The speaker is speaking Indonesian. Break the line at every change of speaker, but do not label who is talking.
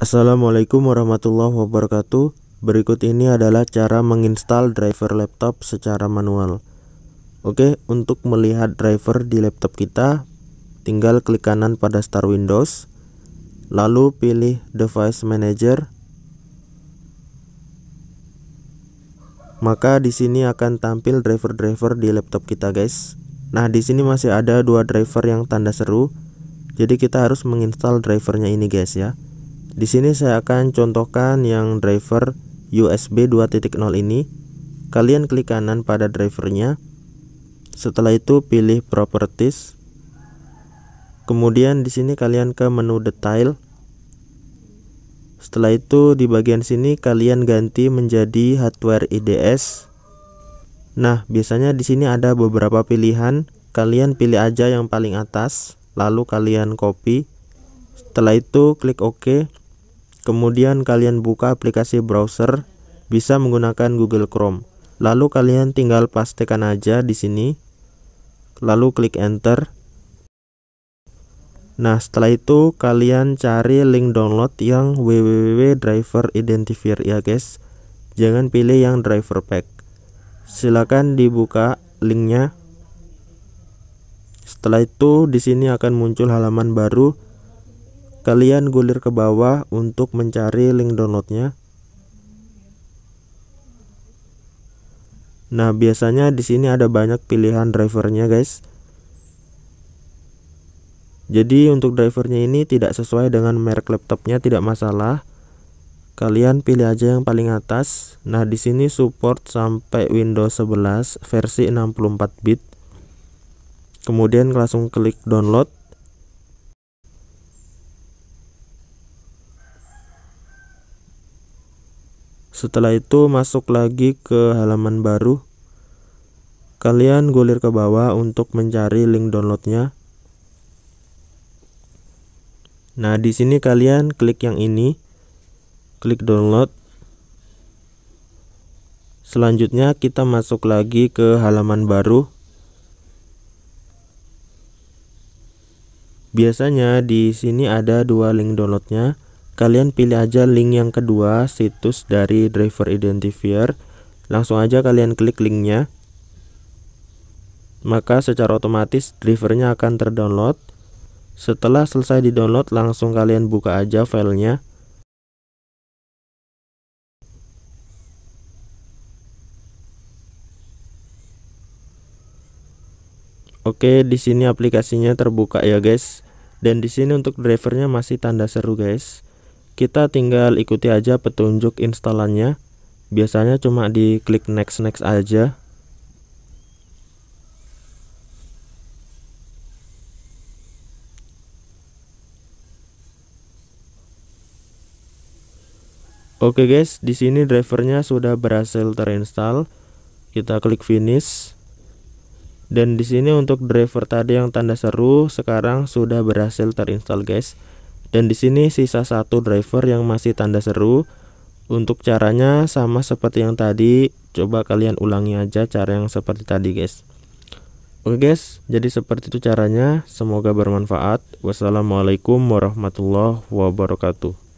Assalamualaikum warahmatullahi wabarakatuh Berikut ini adalah cara menginstal driver laptop secara manual Oke, untuk melihat driver di laptop kita Tinggal klik kanan pada start Windows Lalu pilih device manager Maka di sini akan tampil driver-driver di laptop kita guys Nah di sini masih ada dua driver yang tanda seru Jadi kita harus menginstal drivernya ini guys ya di sini saya akan contohkan yang driver USB 2.0 ini. Kalian klik kanan pada drivernya. Setelah itu pilih properties. Kemudian di sini kalian ke menu detail. Setelah itu di bagian sini kalian ganti menjadi hardware IDS. Nah, biasanya di sini ada beberapa pilihan. Kalian pilih aja yang paling atas, lalu kalian copy. Setelah itu klik OK. Kemudian kalian buka aplikasi browser, bisa menggunakan Google Chrome. Lalu kalian tinggal pastikan aja di sini. Lalu klik enter. Nah, setelah itu kalian cari link download yang www ya guys. Jangan pilih yang driver pack. Silakan dibuka linknya. Setelah itu di sini akan muncul halaman baru kalian gulir ke bawah untuk mencari link downloadnya nah biasanya di sini ada banyak pilihan drivernya guys jadi untuk drivernya ini tidak sesuai dengan merek laptopnya tidak masalah kalian pilih aja yang paling atas nah di sini support sampai Windows 11 versi 64 bit kemudian langsung klik download Setelah itu masuk lagi ke halaman baru. Kalian gulir ke bawah untuk mencari link downloadnya. Nah, di sini kalian klik yang ini. Klik download. Selanjutnya kita masuk lagi ke halaman baru. Biasanya di sini ada dua link downloadnya kalian pilih aja link yang kedua situs dari driver identifier langsung aja kalian klik linknya maka secara otomatis drivernya akan terdownload setelah selesai di download langsung kalian buka aja filenya Oke, di sini aplikasinya terbuka ya guys. Dan di sini untuk drivernya masih tanda seru guys kita tinggal ikuti aja petunjuk instalannya biasanya cuma di klik next next aja Oke okay guys, di sini drivernya sudah berhasil terinstall. Kita klik finish. Dan di sini untuk driver tadi yang tanda seru sekarang sudah berhasil terinstall guys. Dan di sini sisa satu driver yang masih tanda seru. Untuk caranya sama seperti yang tadi, coba kalian ulangi aja cara yang seperti tadi guys. Oke guys, jadi seperti itu caranya. Semoga bermanfaat. Wassalamualaikum warahmatullahi wabarakatuh.